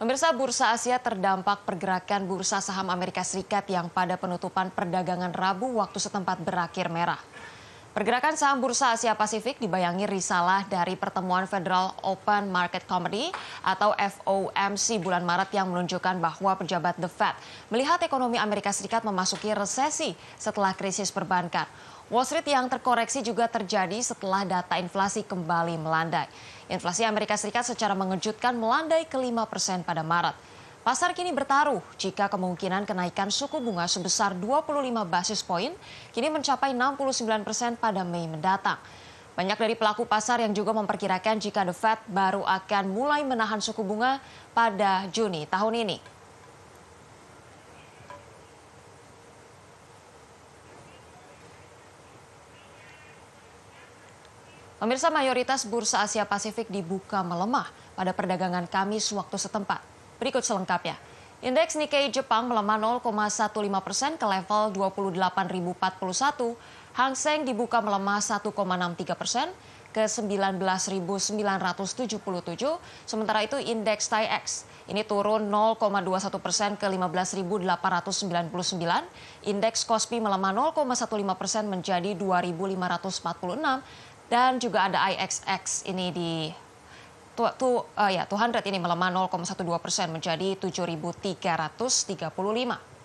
Pemirsa Bursa Asia terdampak pergerakan bursa saham Amerika Serikat yang pada penutupan perdagangan Rabu waktu setempat berakhir merah. Pergerakan saham Bursa Asia Pasifik dibayangi risalah dari pertemuan Federal Open Market Committee atau FOMC bulan Maret yang menunjukkan bahwa pejabat The Fed melihat ekonomi Amerika Serikat memasuki resesi setelah krisis perbankan. Wall Street yang terkoreksi juga terjadi setelah data inflasi kembali melandai. Inflasi Amerika Serikat secara mengejutkan melandai ke 5 persen pada Maret. Pasar kini bertaruh jika kemungkinan kenaikan suku bunga sebesar 25 basis poin kini mencapai 69 persen pada Mei mendatang. Banyak dari pelaku pasar yang juga memperkirakan jika The Fed baru akan mulai menahan suku bunga pada Juni tahun ini. Pemirsa mayoritas bursa Asia Pasifik dibuka melemah pada perdagangan Kamis waktu setempat. Berikut selengkapnya. Indeks Nikkei Jepang melemah 0,15 persen ke level 28.041. Hang Seng dibuka melemah 1,63 persen ke 19.977. Sementara itu indeks X ini turun 0,21 persen ke 15.899. Indeks KOSPI melemah 0,15 persen menjadi 2.546. Dan juga ada IXX ini di tu, tu, uh, ya 200 ini melemah 0,12 persen menjadi 7.335.